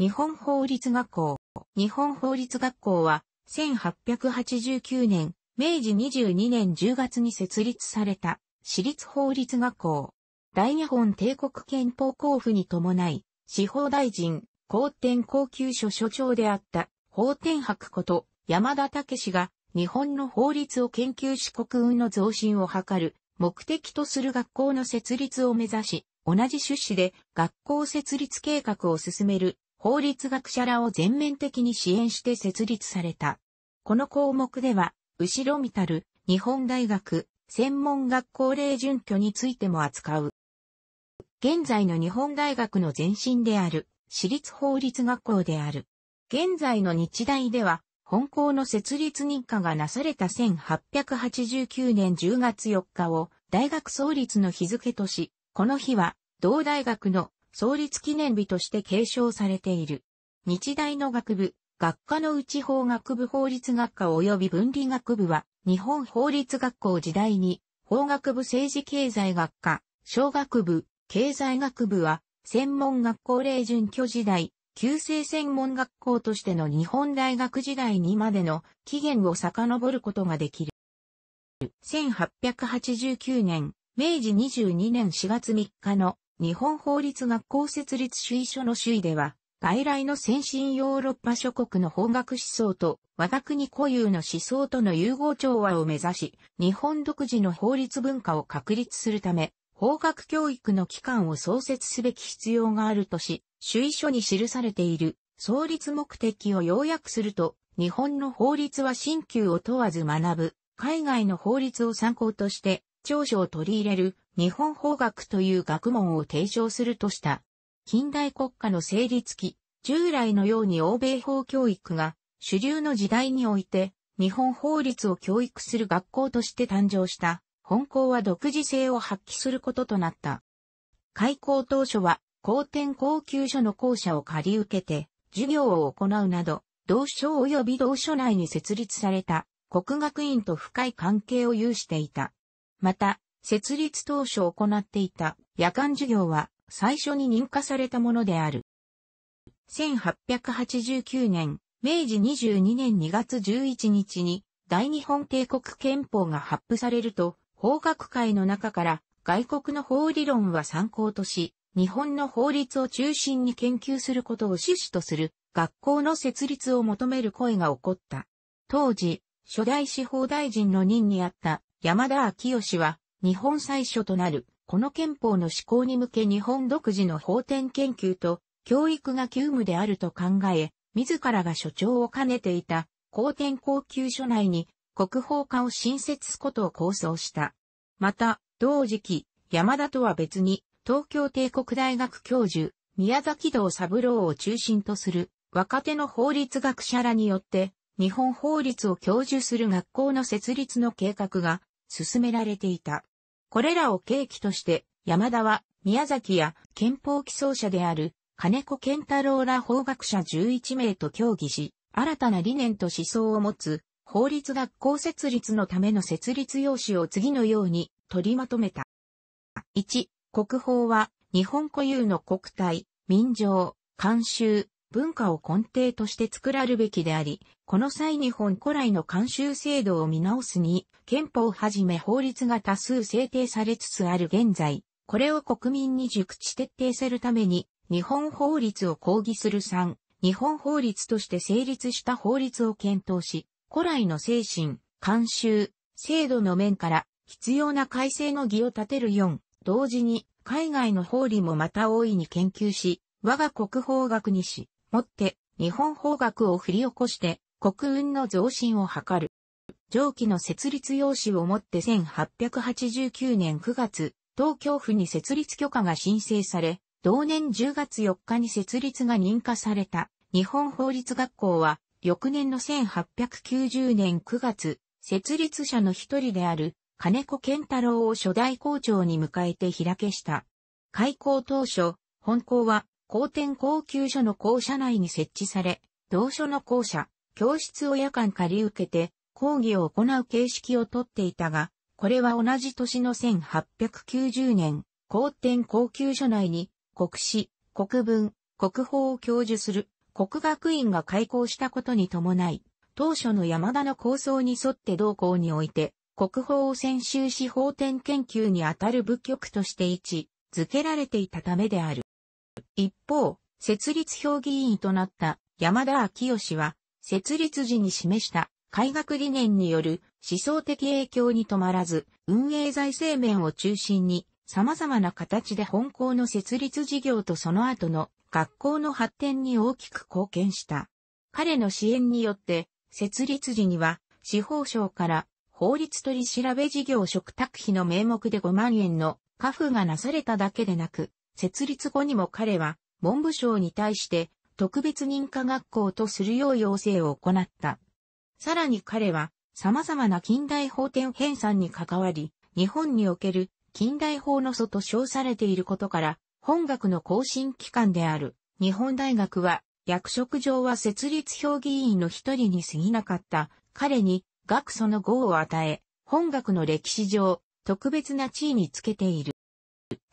日本法律学校。日本法律学校は、1889年、明治22年10月に設立された、私立法律学校。大日本帝国憲法交付に伴い、司法大臣、皇天高級所所長であった、法典博こと、山田武氏が、日本の法律を研究し国運の増進を図る、目的とする学校の設立を目指し、同じ趣旨で学校設立計画を進める法律学者らを全面的に支援して設立された。この項目では、後ろ見たる日本大学専門学校例準拠についても扱う。現在の日本大学の前身である私立法律学校である。現在の日大では、本校の設立認可がなされた1889年10月4日を大学創立の日付とし、この日は同大学の創立記念日として継承されている。日大の学部、学科のうち法学部法律学科及び分理学部は、日本法律学校時代に、法学部政治経済学科、小学部、経済学部は、専門学校例準拠時代、旧制専門学校としての日本大学時代にまでの期限を遡ることができる。1889年、明治22年4月3日の日本法律学校設立主義書の主義では、外来の先進ヨーロッパ諸国の法学思想と我が国固有の思想との融合調和を目指し、日本独自の法律文化を確立するため、法学教育の機関を創設すべき必要があるとし、主意書に記されている創立目的を要約すると、日本の法律は新旧を問わず学ぶ、海外の法律を参考として、長所を取り入れる日本法学という学問を提唱するとした。近代国家の成立期、従来のように欧米法教育が主流の時代において日本法律を教育する学校として誕生した本校は独自性を発揮することとなった。開校当初は高天高級所の校舎を借り受けて授業を行うなど、同省及び同所内に設立された国学院と深い関係を有していた。また、設立当初行っていた夜間授業は最初に認可されたものである。1889年、明治22年2月11日に大日本帝国憲法が発布されると、法学界の中から外国の法理論は参考とし、日本の法律を中心に研究することを趣旨とする学校の設立を求める声が起こった。当時、初代司法大臣の任にあった山田昭義は、日本最初となる、この憲法の施行に向け日本独自の法典研究と、教育が急務であると考え、自らが所長を兼ねていた、公典高級所内に、国宝科を新設すことを構想した。また、同時期、山田とは別に、東京帝国大学教授、宮崎道三郎を中心とする、若手の法律学者らによって、日本法律を教授する学校の設立の計画が進められていた。これらを契機として、山田は宮崎や憲法起草者である金子健太郎ら法学者11名と協議し、新たな理念と思想を持つ法律学校設立のための設立用紙を次のように取りまとめた。1、国法は日本固有の国体、民情、慣習、文化を根底として作られるべきであり、この際日本古来の慣習制度を見直すに、憲法をはじめ法律が多数制定されつつある現在、これを国民に熟知徹底するために、日本法律を抗議する3、日本法律として成立した法律を検討し、古来の精神、慣習、制度の面から必要な改正の義を立てる4、同時に海外の法理もまた大いに研究し、我が国法学にし、もって日本法学を振り起こして国運の増進を図る。上記の設立用紙をもって1889年9月、東京府に設立許可が申請され、同年10月4日に設立が認可された日本法律学校は、翌年の1890年9月、設立者の一人である金子健太郎を初代校長に迎えて開けした。開校当初、本校は、高天高級所の校舎内に設置され、同所の校舎、教室を夜間借り受けて講義を行う形式をとっていたが、これは同じ年の1890年、皇天高級所内に国史、国文、国法を教授する国学院が開校したことに伴い、当初の山田の構想に沿って同校において、国宝を専修し法典研究にあたる部局として位置づけられていたためである。一方、設立評議員となった山田昭義は、設立時に示した改革理念による思想的影響に止まらず、運営財政面を中心に様々な形で本校の設立事業とその後の学校の発展に大きく貢献した。彼の支援によって、設立時には司法省から法律取調事業嘱託費の名目で5万円の家付がなされただけでなく、設立後にも彼は文部省に対して特別認可学校とするよう要請を行った。さらに彼は様々な近代法典編纂に関わり、日本における近代法の祖と称されていることから、本学の更新機関である日本大学は役職上は設立評議員の一人に過ぎなかった彼に学祖の号を与え、本学の歴史上特別な地位につけている。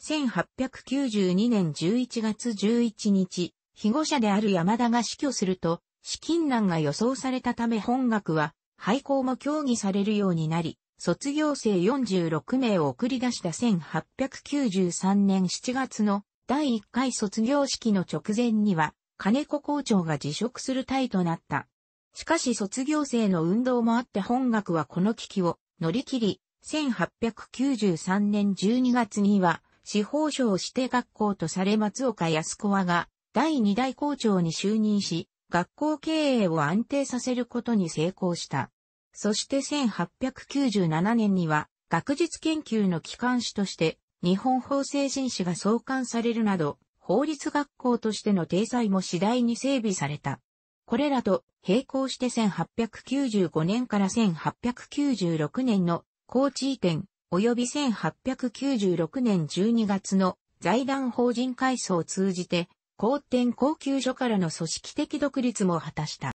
1892年11月11日、被護者である山田が死去すると、資金難が予想されたため本学は、廃校も協議されるようになり、卒業生46名を送り出した1893年7月の第1回卒業式の直前には、金子校長が辞職する体となった。しかし卒業生の運動もあって本学はこの危機を乗り切り、1893年12月には、司法省指定学校とされ松岡安子和が第2代校長に就任し、学校経営を安定させることに成功した。そして1897年には、学術研究の機関誌として、日本法制人誌が創刊されるなど、法律学校としての体裁も次第に整備された。これらと並行して1895年から1896年の高知移転及び1896年12月の財団法人改装を通じて高典高級所からの組織的独立も果たした。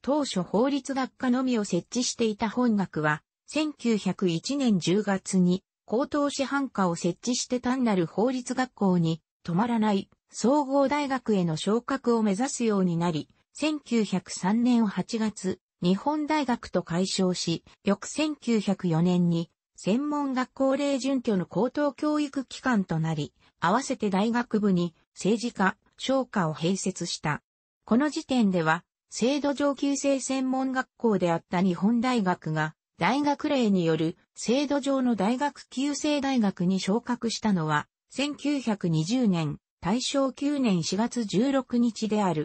当初法律学科のみを設置していた本学は、1901年10月に高等師範科を設置して単なる法律学校に止まらない総合大学への昇格を目指すようになり、1903年8月、日本大学と解消し、翌1904年に専門学校令準拠の高等教育機関となり、合わせて大学部に政治家、商家を併設した。この時点では、制度上級生専門学校であった日本大学が、大学令による制度上の大学級生大学に昇格したのは、1920年、大正9年4月16日である。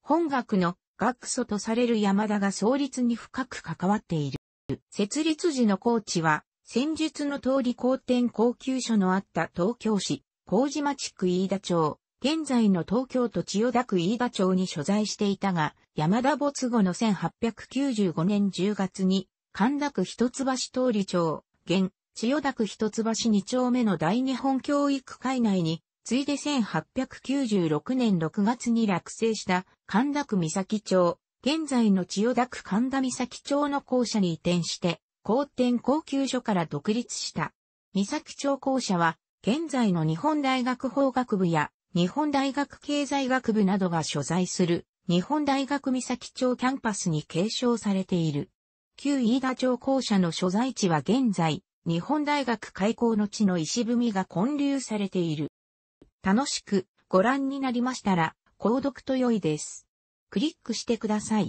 本学の学祖とされる山田が創立に深く関わっている。設立時のコーチは、戦術の通り公転高級所のあった東京市。麹町区飯田町、現在の東京都千代田区飯田町に所在していたが、山田没後の1895年10月に、神田区一橋通り町、現、千代田区一橋2丁目の大日本教育会内に、ついで1896年6月に落成した神田区三崎町、現在の千代田区神田三崎町の校舎に移転して、高天高級所から独立した。三崎町校舎は現在の日本大学法学部や日本大学経済学部などが所在する日本大学三崎町キャンパスに継承されている。旧飯田町校舎の所在地は現在、日本大学開校の地の石踏みが混流されている。楽しくご覧になりましたら、購読と良いです。クリックしてください。